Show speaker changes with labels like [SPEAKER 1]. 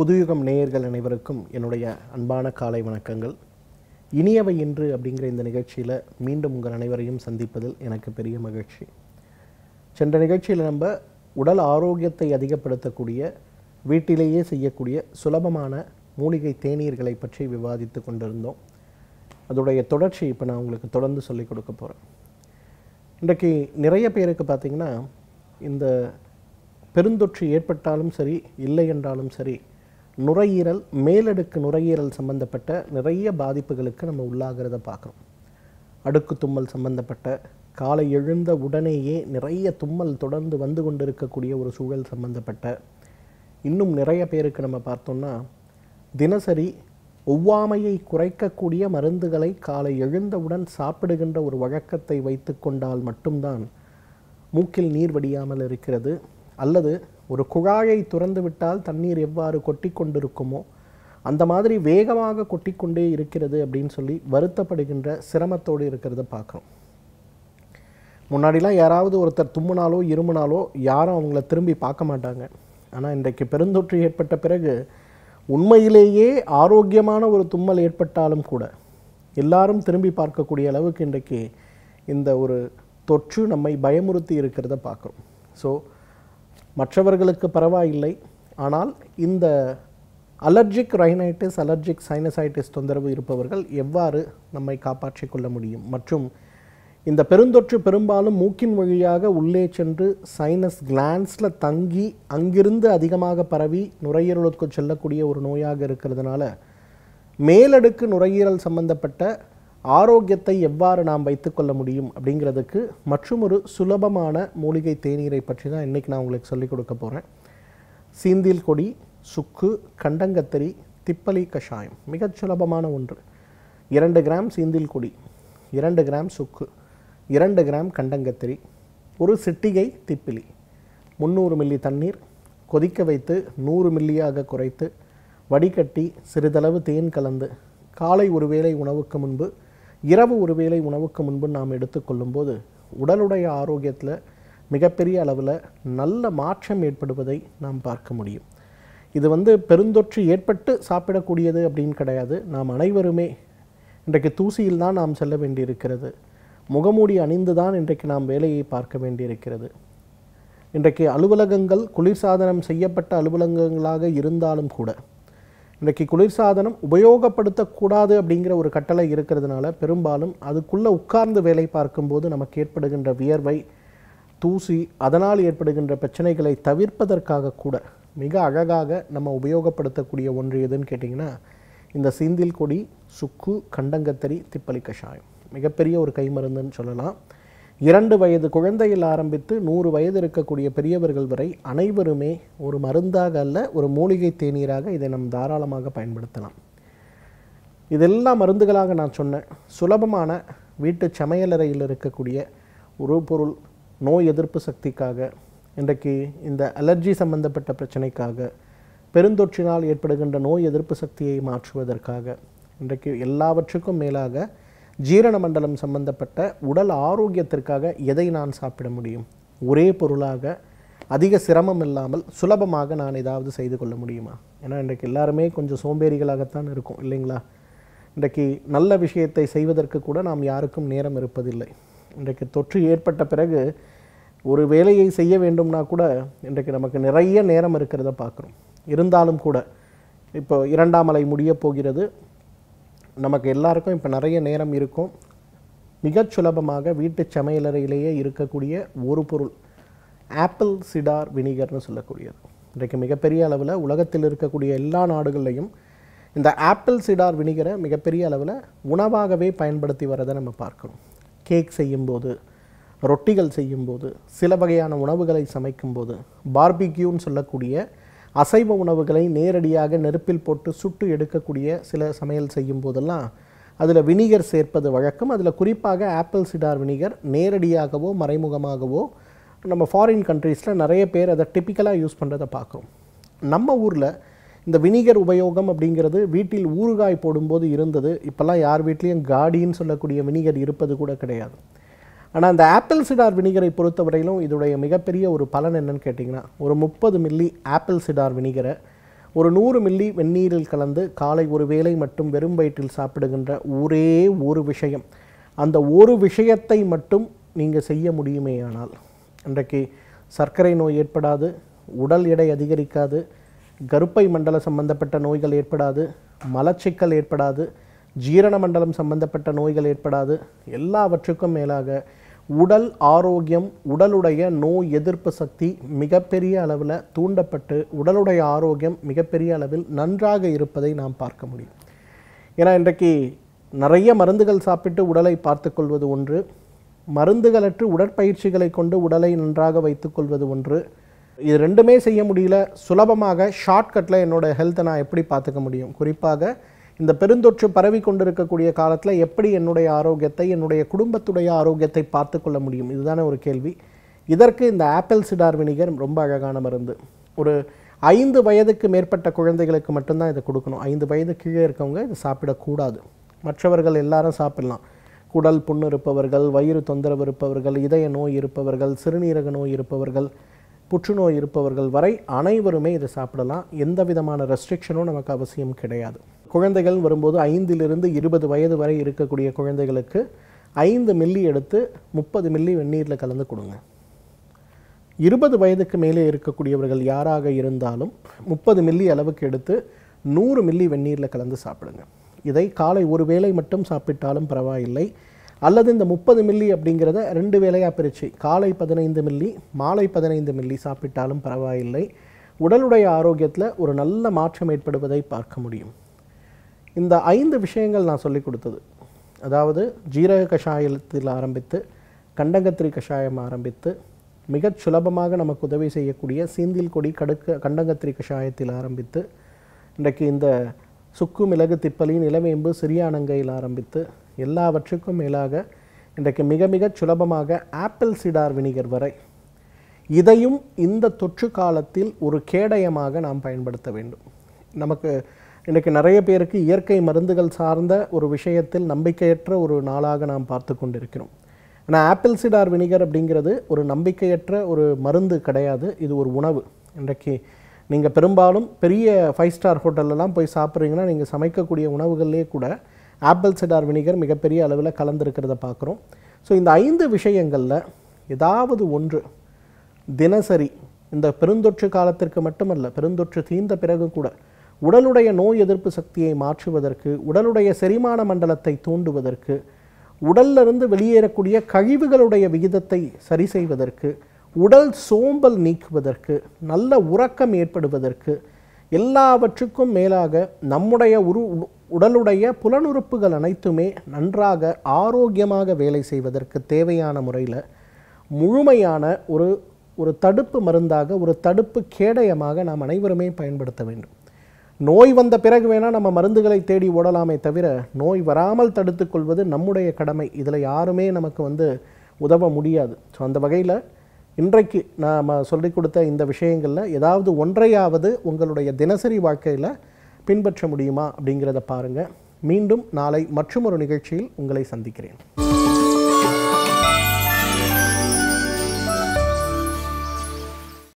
[SPEAKER 1] புதுயுகம் நேயர்கள் அனைவருக்கும் என்னுடைய அன்பான காலை வணக்கங்கள் இனியவை இன்று அப்படிங்கிற இந்த நிகழ்ச்சியில் மீண்டும் உங்கள் அனைவரையும் சந்திப்பதில் எனக்கு பெரிய மகிழ்ச்சி சென்ற நிகழ்ச்சியில் நம்ம உடல் ஆரோக்கியத்தை அதிகப்படுத்தக்கூடிய வீட்டிலேயே செய்யக்கூடிய சுலபமான மூலிகை தேநீர்களை பற்றி விவாதித்து கொண்டிருந்தோம் அதோடைய தொடர்ச்சி இப்போ நான் உங்களுக்கு தொடர்ந்து சொல்லிக் கொடுக்க போகிறேன் இன்றைக்கு நிறைய பேருக்கு பார்த்திங்கன்னா இந்த பெருந்தொற்று ஏற்பட்டாலும் சரி இல்லை என்றாலும் சரி நுரையீரல் மேலடுக்கு நுரையீரல் சம்மந்தப்பட்ட நிறைய பாதிப்புகளுக்கு நம்ம உள்ளாகிறத பார்க்குறோம் அடுக்கு தும்மல் சம்மந்தப்பட்ட காலை எழுந்த உடனேயே நிறைய தும்மல் தொடர்ந்து வந்து கொண்டிருக்கக்கூடிய ஒரு சூழல் சம்மந்தப்பட்ட இன்னும் நிறைய பேருக்கு நம்ம பார்த்தோம்னா தினசரி ஒவ்வாமையை குறைக்கக்கூடிய மருந்துகளை காலை எழுந்தவுடன் சாப்பிடுகின்ற ஒரு வழக்கத்தை வைத்து கொண்டால் மட்டும்தான் மூக்கில் நீர் வடியாமல் இருக்கிறது அல்லது ஒரு குழாயை துறந்து விட்டால் தண்ணீர் எவ்வாறு கொட்டி கொண்டிருக்குமோ அந்த மாதிரி வேகமாக கொட்டிக்கொண்டே இருக்கிறது அப்படின்னு சொல்லி வருத்தப்படுகின்ற சிரமத்தோடு இருக்கிறத பார்க்குறோம் முன்னாடிலாம் யாராவது ஒருத்தர் தும்முனாலோ இருமுனாலோ யாரும் அவங்கள திரும்பி பார்க்க மாட்டாங்க ஆனால் இன்றைக்கு பெருந்தொற்று ஏற்பட்ட பிறகு உண்மையிலேயே ஆரோக்கியமான ஒரு தும்மல் ஏற்பட்டாலும் கூட எல்லாரும் திரும்பி பார்க்கக்கூடிய அளவுக்கு இன்றைக்கு இந்த ஒரு தொற்று நம்மை பயமுறுத்தி இருக்கிறத பார்க்குறோம் ஸோ மற்றவர்களுக்கு பரவாயில்லை ஆனால் இந்த அலர்ஜிக் ரைனைட்டிஸ் அலர்ஜிக் சைனசைட்டிஸ் தொந்தரவு இருப்பவர்கள் எவ்வாறு நம்மை காப்பாற்றிக் கொள்ள முடியும் மற்றும் இந்த பெருந்தொற்று பெரும்பாலும் மூக்கின் வழியாக உள்ளே சென்று சைனஸ் கிளான்ஸில் தங்கி அங்கிருந்து அதிகமாக பரவி நுரையீரலுக்கு செல்லக்கூடிய ஒரு நோயாக இருக்கிறதுனால மேலடுக்கு நுரையீரல் சம்பந்தப்பட்ட ஆரோக்கியத்தை எவ்வாறு நாம் வைத்துக்கொள்ள முடியும் அப்படிங்கிறதுக்கு மற்றும் ஒரு சுலபமான மூலிகை தேநீரை பற்றி தான் இன்றைக்கி நான் உங்களுக்கு சொல்லிக் கொடுக்க போகிறேன் சீந்தில் கொடி சுக்கு கண்டங்கத்திரி திப்பலி கஷாயம் மிகச் சுலபமான ஒன்று இரண்டு கிராம் சீந்தில் கொடி இரண்டு கிராம் சுக்கு இரண்டு கிராம் கண்டங்கத்திரி ஒரு சிட்டிகை திப்பிலி முந்நூறு மில்லி தண்ணீர் கொதிக்க வைத்து நூறு மில்லியாக குறைத்து வடிகட்டி சிறிதளவு தேன் கலந்து காலை ஒருவேளை உணவுக்கு முன்பு இரவு ஒருவேளை உணவுக்கு முன்பு நாம் எடுத்துக்கொள்ளும் போது உடலுடைய ஆரோக்கியத்தில் மிகப்பெரிய அளவில் நல்ல மாற்றம் ஏற்படுவதை நாம் பார்க்க முடியும் இது வந்து பெருந்தொற்று ஏற்பட்டு சாப்பிடக்கூடியது அப்படின்னு கிடையாது நாம் அனைவருமே இன்றைக்கு தூசியில் தான் நாம் செல்ல வேண்டியிருக்கிறது முகமூடி அணிந்து தான் இன்றைக்கு நாம் வேலையை பார்க்க வேண்டியிருக்கிறது இன்றைக்கு அலுவலகங்கள் குளிர்சாதனம் செய்யப்பட்ட அலுவலகங்களாக இருந்தாலும் கூட குளிர் குளிர்சாதனம் உபயோகப்படுத்தக்கூடாது அப்படிங்கிற ஒரு கட்டளை இருக்கிறதுனால பெரும்பாலும் அதுக்குள்ளே உட்கார்ந்து வேலை பார்க்கும்போது நமக்கு ஏற்படுகின்ற வியர்வை தூசி அதனால் ஏற்படுகின்ற பிரச்சனைகளை தவிர்ப்பதற்காக கூட மிக அழகாக நம்ம உபயோகப்படுத்தக்கூடிய ஒன்று எதுன்னு கேட்டிங்கன்னா இந்த சீந்தில் கொடி சுக்கு கண்டங்கத்தரி திப்பலி கஷாயம் மிகப்பெரிய ஒரு கைமருந்துன்னு சொல்லலாம் இரண்டு வயது குழந்தையில் ஆரம்பித்து நூறு வயது இருக்கக்கூடிய பெரியவர்கள் வரை அனைவருமே ஒரு மருந்தாக அல்ல ஒரு மூலிகை தேநீராக இதை நம் தாராளமாக பயன்படுத்தலாம் இதெல்லாம் மருந்துகளாக நான் சொன்னேன் சுலபமான வீட்டு சமையலறையில் இருக்கக்கூடிய ஒரு பொருள் நோய் எதிர்ப்பு சக்திக்காக இன்றைக்கு இந்த அலர்ஜி சம்பந்தப்பட்ட பிரச்சனைக்காக பெருந்தொற்றினால் ஏற்படுகின்ற நோய் எதிர்ப்பு சக்தியை மாற்றுவதற்காக இன்றைக்கு எல்லாவற்றுக்கும் மேலாக ஜீரண மண்டலம் சம்பந்தப்பட்ட உடல் ஆரோக்கியத்திற்காக எதை நான் சாப்பிட முடியும் ஒரே பொருளாக அதிக சிரமம் இல்லாமல் சுலபமாக நான் ஏதாவது செய்து கொள்ள முடியுமா ஏன்னா இன்றைக்கு எல்லாருமே கொஞ்சம் சோம்பேறிகளாகத்தான் இருக்கும் இல்லைங்களா இன்றைக்கு நல்ல விஷயத்தை செய்வதற்கு கூட நாம் யாருக்கும் நேரம் இருப்பதில்லை இன்றைக்கு தொற்று ஏற்பட்ட பிறகு ஒரு வேலையை செய்ய வேண்டும்னா கூட இன்றைக்கு நமக்கு நிறைய நேரம் இருக்கிறத பார்க்குறோம் இருந்தாலும் கூட இப்போ இரண்டாம் அலை முடிய போகிறது நமக்கு எல்லாருக்கும் இப்போ நிறைய நேரம் இருக்கும் மிகச் சுலபமாக வீட்டு சமையலறையிலேயே இருக்கக்கூடிய ஒரு பொருள் ஆப்பிள் சிடார் வினிகர்னு சொல்லக்கூடியது இன்றைக்கு மிகப்பெரிய அளவில் உலகத்தில் இருக்கக்கூடிய எல்லா நாடுகள்லையும் இந்த ஆப்பிள் சிடார் வினிகரை மிகப்பெரிய அளவில் உணவாகவே பயன்படுத்தி வரதை நம்ம பார்க்கணும் கேக் செய்யும்போது ரொட்டிகள் செய்யும்போது சில வகையான உணவுகளை சமைக்கும்போது பார்பிக்யூன்னு சொல்லக்கூடிய அசைவ உணவுகளை நேரடியாக நெருப்பில் போட்டு சுட்டு எடுக்கக்கூடிய சில சமையல் செய்யும் போதெல்லாம் அதில் வினிகர் சேர்ப்பது வழக்கம் அதில் குறிப்பாக ஆப்பிள் சிடார் வினிகர் நேரடியாகவோ மறைமுகமாகவோ நம்ம ஃபாரின் கண்ட்ரீஸில் நிறைய பேர் அதை டிப்பிக்கலாக யூஸ் பண்ணுறதை பார்க்குறோம் நம்ம ஊரில் இந்த வினிகர் உபயோகம் அப்படிங்கிறது வீட்டில் ஊறுகாய் போடும்போது இருந்தது இப்போல்லாம் யார் வீட்லேயும் காடின்னு சொல்லக்கூடிய வினிகர் இருப்பது கூட கிடையாது ஆனால் அந்த ஆப்பிள் சிடார் வினிகரை பொறுத்தவரையிலும் இதோடைய மிகப்பெரிய ஒரு பலன் என்னன்னு கேட்டிங்கன்னா ஒரு முப்பது மில்லி ஆப்பிள் சிடார் வினிகரை ஒரு நூறு மில்லி வெந்நீரில் கலந்து காலை ஒரு வேளை மட்டும் வெறும் வயிற்றில் சாப்பிடுகின்ற ஒரே ஒரு விஷயம் அந்த ஒரு விஷயத்தை மட்டும் நீங்கள் செய்ய முடியுமே ஆனால் இன்றைக்கு சர்க்கரை நோய் ஏற்படாது உடல் எடை அதிகரிக்காது கருப்பை மண்டல சம்பந்தப்பட்ட நோய்கள் ஏற்படாது மலச்சிக்கல் ஏற்படாது ஜீரண மண்டலம் சம்பந்தப்பட்ட நோய்கள் ஏற்படாது எல்லாவற்றுக்கும் மேலாக உடல் ஆரோக்கியம் உடலுடைய நோய் எதிர்ப்பு சக்தி மிகப்பெரிய அளவில் தூண்டப்பட்டு உடலுடைய ஆரோக்கியம் மிகப்பெரிய அளவில் நன்றாக இருப்பதை நாம் பார்க்க முடியும் ஏன்னா இன்றைக்கு நிறைய மருந்துகள் சாப்பிட்டு உடலை பார்த்துக்கொள்வது ஒன்று மருந்துகளற்று உடற்பயிற்சிகளை கொண்டு உடலை நன்றாக வைத்துக்கொள்வது ஒன்று இது ரெண்டுமே செய்ய முடியல சுலபமாக ஷார்ட்கட்டில் என்னோடய ஹெல்த்தை நான் எப்படி பார்த்துக்க முடியும் குறிப்பாக இந்த பெருந்தொற்று பரவி கொண்டிருக்கக்கூடிய காலத்தில் எப்படி என்னுடைய ஆரோக்கியத்தை என்னுடைய குடும்பத்துடைய ஆரோக்கியத்தை பார்த்து கொள்ள முடியும் இதுதானே ஒரு கேள்வி இதற்கு இந்த ஆப்பிள் சிடார் வினிகர் ரொம்ப அழகான மருந்து ஒரு ஐந்து வயதுக்கு மேற்பட்ட குழந்தைகளுக்கு மட்டும்தான் இதை கொடுக்கணும் ஐந்து வயது கீழே இருக்கவங்க இதை சாப்பிடக்கூடாது மற்றவர்கள் எல்லாரும் சாப்பிடலாம் குடல் புண்ணு இருப்பவர்கள் வயிறு தொந்தரவு இருப்பவர்கள் இதய நோய் இருப்பவர்கள் சிறுநீரக நோய் இருப்பவர்கள் புற்றுநோய் இருப்பவர்கள் வரை அனைவருமே இதை சாப்பிடலாம் எந்த விதமான ரெஸ்ட்ரிக்ஷனும் நமக்கு அவசியம் கிடையாது குழந்தைகள் வரும்போது ஐந்திலிருந்து இருபது வயது வரை இருக்கக்கூடிய குழந்தைகளுக்கு ஐந்து மில்லி எடுத்து முப்பது மில்லி வெந்நீரில் கலந்து கொடுங்க இருபது வயதுக்கு மேலே இருக்கக்கூடியவர்கள் யாராக இருந்தாலும் முப்பது மில்லி அளவுக்கு எடுத்து நூறு மில்லி வெந்நீரில் கலந்து சாப்பிடுங்க இதை காலை ஒரு வேளை மட்டும் சாப்பிட்டாலும் பரவாயில்லை அல்லது இந்த முப்பது மில்லி அப்படிங்கிறத ரெண்டு வேலையாக பிரிச்சு காலை பதினைந்து மில்லி மாலை பதினைந்து மில்லி சாப்பிட்டாலும் பரவாயில்லை உடலுடைய ஆரோக்கியத்தில் ஒரு நல்ல மாற்றம் ஏற்படுவதை பார்க்க முடியும் இந்த ஐந்து விஷயங்கள் நான் சொல்லிக் கொடுத்தது அதாவது ஜீரக கஷாயத்தில் ஆரம்பித்து கண்டங்கத்திரி கஷாயம் ஆரம்பித்து மிகச் சுலபமாக நமக்கு உதவி செய்யக்கூடிய சீந்தில் கொடி கடுக்க கண்டங்கத்திரி கஷாயத்தில் ஆரம்பித்து இன்றைக்கு இந்த சுக்கு மிளகு திப்பலி நிலவேம்பு சிறியானங்கையில் ஆரம்பித்து எல்லாவற்றுக்கும் மேலாக இன்றைக்கு மிக மிக சுலபமாக ஆப்பிள் சிடார் வினிகர் வரை இதையும் இந்த தொற்று காலத்தில் ஒரு கேடயமாக நாம் பயன்படுத்த வேண்டும் நமக்கு இன்றைக்கு நிறைய பேருக்கு இயற்கை மருந்துகள் சார்ந்த ஒரு விஷயத்தில் நம்பிக்கையற்ற ஒரு நாளாக நாம் பார்த்து கொண்டிருக்கிறோம் ஆனால் ஆப்பிள் சிடார் வினிகர் அப்படிங்கிறது ஒரு நம்பிக்கையற்ற ஒரு மருந்து கிடையாது இது ஒரு உணவு இன்றைக்கு நீங்கள் பெரும்பாலும் பெரிய ஃபைவ் ஸ்டார் ஹோட்டல்லலாம் போய் சாப்பிட்றீங்கன்னா நீங்கள் சமைக்கக்கூடிய உணவுகள்லேயே கூட ஆப்பிள் சிடார் வினிகர் மிகப்பெரிய அளவில் கலந்துருக்கிறத பார்க்குறோம் ஸோ இந்த ஐந்து விஷயங்களில் ஏதாவது ஒன்று தினசரி இந்த பெருந்தொற்று காலத்திற்கு மட்டுமல்ல பெருந்தொற்று தீர்ந்த பிறகு கூட உடலுடைய நோய் எதிர்ப்பு சக்தியை மாற்றுவதற்கு உடலுடைய செரிமான மண்டலத்தை தூண்டுவதற்கு உடல்லிருந்து வெளியேறக்கூடிய கழிவுகளுடைய விகிதத்தை சரி செய்வதற்கு உடல் சோம்பல் நீக்குவதற்கு நல்ல உறக்கம் ஏற்படுவதற்கு எல்லாவற்றுக்கும் மேலாக நம்முடைய உரு உடலுடைய புலனுறுப்புகள் அனைத்துமே நன்றாக ஆரோக்கியமாக வேலை செய்வதற்கு தேவையான முறையில் முழுமையான ஒரு ஒரு தடுப்பு மருந்தாக ஒரு தடுப்பு கேடயமாக நாம் அனைவருமே பயன்படுத்த வேண்டும் நோய் வந்த பிறகு வேணால் நம்ம மருந்துகளை தேடி ஓடலாமே தவிர நோய் வராமல் தடுத்துக்கொள்வது நம்முடைய கடமை இதில் யாருமே நமக்கு வந்து உதவ முடியாது ஸோ அந்த வகையில் இன்றைக்கு நாம் சொல்லிக் கொடுத்த இந்த விஷயங்களில் ஏதாவது ஒன்றையாவது உங்களுடைய தினசரி வாழ்க்கையில் பின்பற்ற முடியுமா அப்படிங்கிறத பாருங்கள் மீண்டும் நாளை மற்றொரு நிகழ்ச்சியில் உங்களை சந்திக்கிறேன்